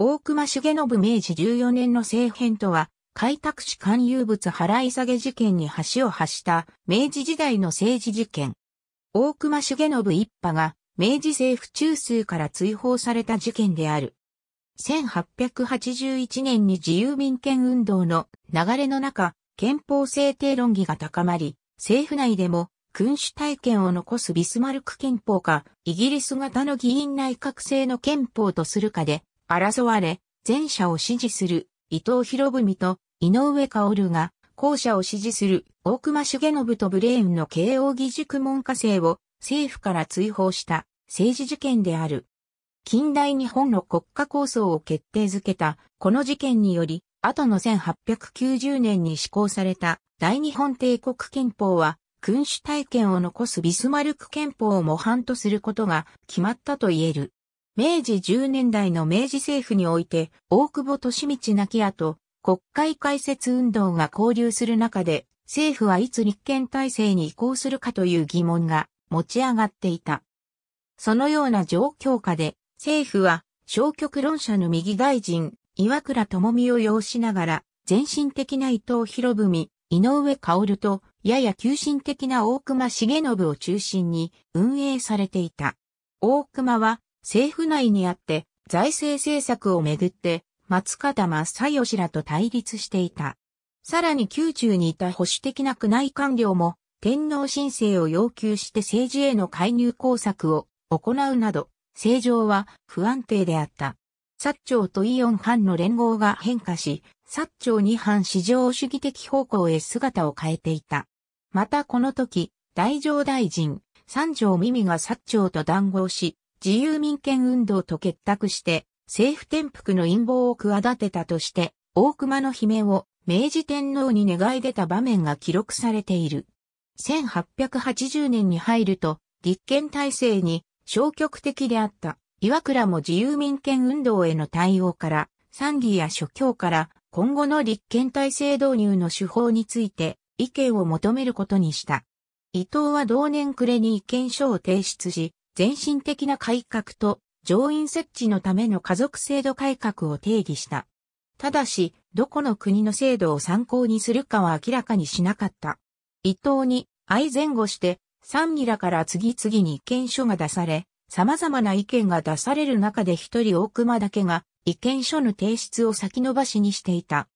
大隈重信明治14年の政変とは、開拓史勧誘物払い下げ事件に橋を発した明治時代の政治事件。大隈重信一派が明治政府中枢から追放された事件である。1881年に自由民権運動の流れの中、憲法制定論議が高まり、政府内でも君主体験を残すビスマルク憲法か、イギリス型の議員内閣制の憲法とするかで争われ、前者を支持する伊藤博文と井上薫が、後者を支持する大隈重信とブレーンの慶応義塾門下生を政府から追放した政治事件である。近代日本の国家構想を決定づけたこの事件により、後の1890年に施行された大日本帝国憲法は、君主体験を残すビスマルク憲法を模範とすることが決まったと言える。明治10年代の明治政府において、大久保利道亡き後、国会開設運動が交流する中で、政府はいつ立憲体制に移行するかという疑問が持ち上がっていた。そのような状況下で、政府は消極論者の右大臣、岩倉智美を擁しながら、全身的な伊藤博文、井上薫と、やや急進的な大隈重信を中心に運営されていた。大隈は政府内にあって財政政策をめぐって松方正義らと対立していた。さらに宮中にいた保守的な宮内官僚も天皇申請を要求して政治への介入工作を行うなど、政情は不安定であった。薩長とイオン藩の連合が変化し、薩長二藩市場主義的方向へ姿を変えていた。またこの時、大乗大臣、三条耳が薩長と談合し、自由民権運動と結託して、政府転覆の陰謀を企てたとして、大熊の姫を明治天皇に願い出た場面が記録されている。1880年に入ると、立憲体制に消極的であった岩倉も自由民権運動への対応から、賛議や諸教から今後の立憲体制導入の手法について意見を求めることにした。伊藤は同年暮れに意見書を提出し、全身的な改革と上院設置のための家族制度改革を定義した。ただし、どこの国の制度を参考にするかは明らかにしなかった。伊藤に愛前後して、三議らから次々に意見書が出され、様々な意見が出される中で一人大熊だけが意見書の提出を先延ばしにしていた。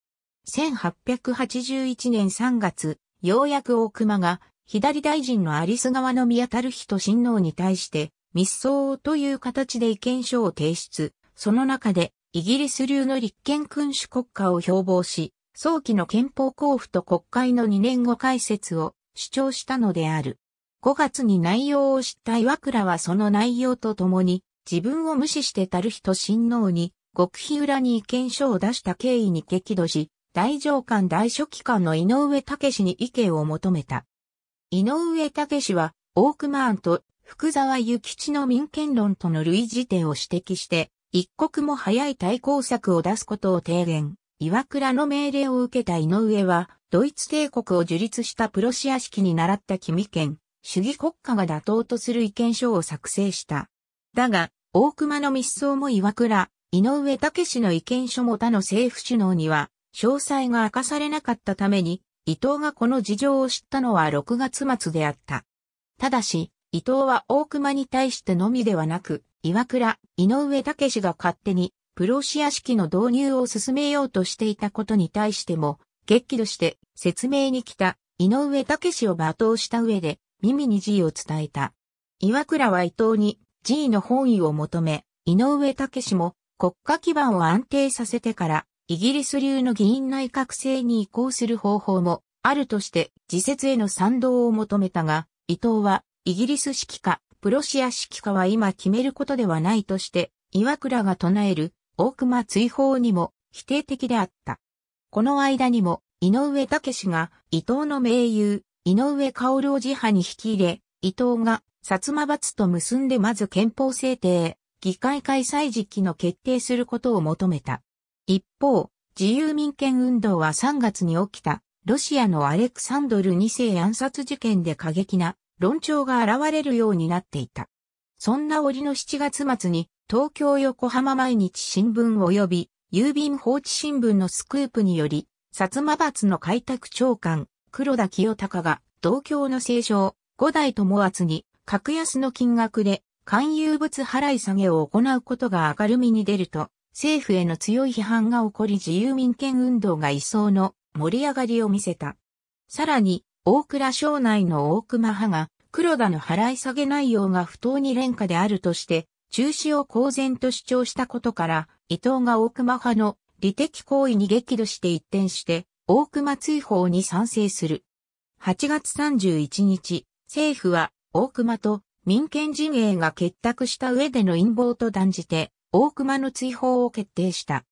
1881年3月、ようやく大熊が左大臣のアリス側の宮たる人親王に対して、密葬という形で意見書を提出。その中で、イギリス流の立憲君主国家を標榜し、早期の憲法交付と国会の2年後解説を主張したのである。5月に内容を知った岩倉はその内容とともに、自分を無視してたる人親王に、極秘裏に意見書を出した経緯に激怒し、大上官大書記官の井上武氏に意見を求めた。井上武は、オークマーンと福沢諭吉の民権論との類似点を指摘して、一刻も早い対抗策を出すことを提言。岩倉の命令を受けた井上は、ドイツ帝国を樹立したプロシア式に習った君権、主義国家が妥当とする意見書を作成した。だが、大熊の密葬も岩倉、井上武の意見書も他の政府首脳には、詳細が明かされなかったために、伊藤がこの事情を知ったのは6月末であった。ただし、伊藤は大熊に対してのみではなく、岩倉、井上武氏が勝手に、プロシア式の導入を進めようとしていたことに対しても、激怒して説明に来た井上武氏を罵倒した上で、耳に G を伝えた。岩倉は伊藤に G の本意を求め、井上武氏も国家基盤を安定させてからイギリス流の議員内閣制に移行する方法もあるとして自説への賛同を求めたが、伊藤はイギリス式かプロシア式かは今決めることではないとして、岩倉が唱える大熊追放にも否定的であった。この間にも井上武が伊藤の盟友、井上薫を自派に引き入れ、伊藤が薩摩罰と結んでまず憲法制定、議会開催時期の決定することを求めた。一方、自由民権運動は3月に起きた、ロシアのアレクサンドル2世暗殺事件で過激な論調が現れるようになっていた。そんな折の7月末に、東京横浜毎日新聞及び郵便放置新聞のスクープにより、薩摩閥の開拓長官、黒田清隆が、同郷の政商、五代友厚に、格安の金額で、勧誘物払い下げを行うことが明るみに出ると、政府への強い批判が起こり自由民権運動が一層の盛り上がりを見せた。さらに、大倉省内の大熊派が、黒田の払い下げ内容が不当に廉価であるとして、中止を公然と主張したことから、伊藤が大熊派の利的行為に激怒して一転して、大熊追放に賛成する。8月31日、政府は大熊と民権陣営が結託した上での陰謀と断じて、大熊の追放を決定した。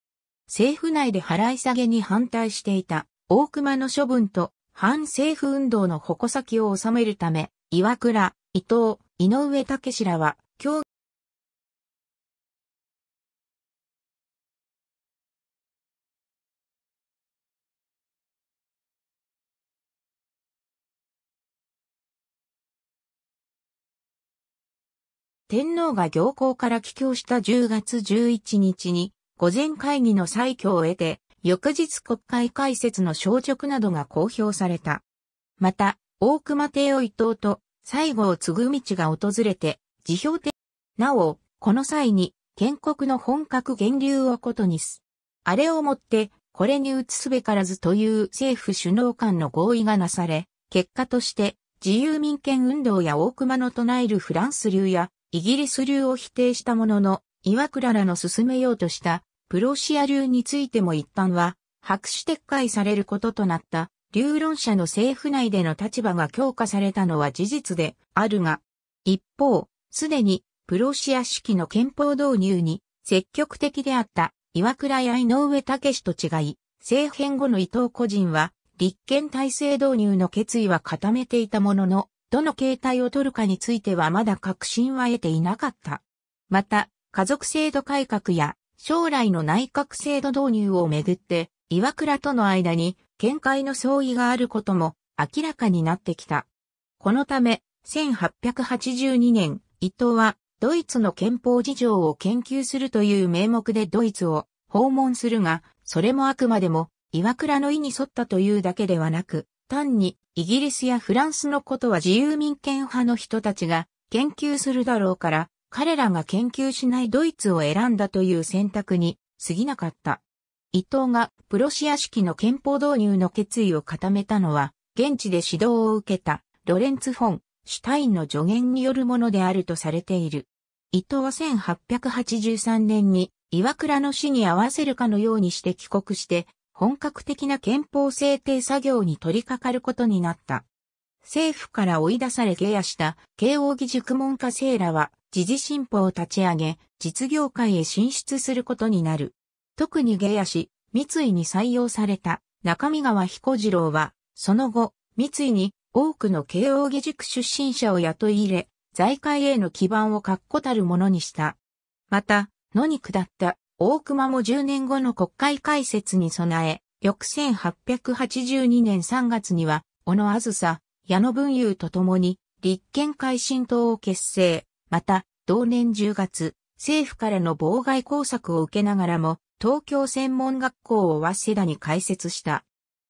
政府内で払い下げに反対していた大熊の処分と反政府運動の矛先を収めるため、岩倉、伊藤、井上武らは天皇が行幸から帰京した10月11日に、午前会議の再挙を得て、翌日国会開設の消直などが公表された。また、大熊帝を伊藤と西郷継道が訪れて、辞表的。なお、この際に、建国の本格源流をことにす。あれをもって、これに移すべからずという政府首脳間の合意がなされ、結果として、自由民権運動や大熊の唱えるフランス流やイギリス流を否定したものの、岩倉らの進めようとしたプロシア流についても一般は白紙撤回されることとなった、流論者の政府内での立場が強化されたのは事実であるが、一方、すでにプロシア式の憲法導入に積極的であった岩倉や井上武史と違い、政変後の伊藤個人は立憲体制導入の決意は固めていたものの、どの形態を取るかについてはまだ確信は得ていなかった。また、家族制度改革や将来の内閣制度導入をめぐって、岩倉との間に見解の相違があることも明らかになってきた。このため、1882年、伊藤はドイツの憲法事情を研究するという名目でドイツを訪問するが、それもあくまでも岩倉の意に沿ったというだけではなく、単にイギリスやフランスのことは自由民権派の人たちが研究するだろうから、彼らが研究しないドイツを選んだという選択に過ぎなかった。伊藤がプロシア式の憲法導入の決意を固めたのは、現地で指導を受けたロレンツ・フォン、シュタインの助言によるものであるとされている。伊藤は1883年に岩倉の死に合わせるかのようにして帰国して本格的な憲法制定作業に取り掛かることになった。政府から追い出され下野した慶応義塾門下生らは時事新報を立ち上げ実業界へ進出することになる。特に下野氏、三井に採用された中見川彦次郎はその後三井に多くの慶応義塾出身者を雇い入れ財界への基盤を確固たるものにした。また、野に下った大熊も10年後の国会開設に備え、翌1882年3月には、小野あずさ、矢野文雄と共に、立憲改進党を結成。また、同年10月、政府からの妨害工作を受けながらも、東京専門学校を早稲田に開設した。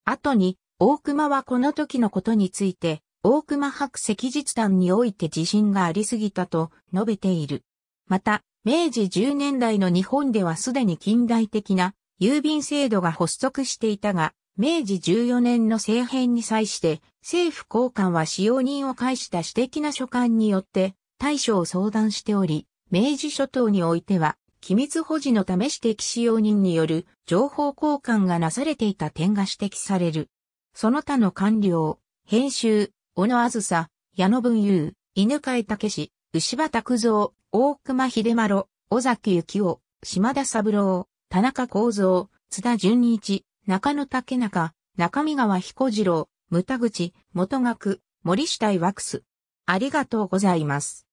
後に、大熊はこの時のことについて、大熊白石実団において自信がありすぎたと述べている。また、明治10年代の日本ではすでに近代的な郵便制度が発足していたが、明治14年の政変に際して政府高官は使用人を介した私的な書簡によって対処を相談しており、明治諸島においては機密保持のため私的使用人による情報交換がなされていた点が指摘される。その他の官僚、編集、小野あずさ、矢野文雄、犬飼武史、牛場拓三、大熊秀丸、尾崎幸夫、島田三郎、田中幸三、津田純一、中野竹中、中見川彦次郎、牟田口、元学、森下いくす。ありがとうございます。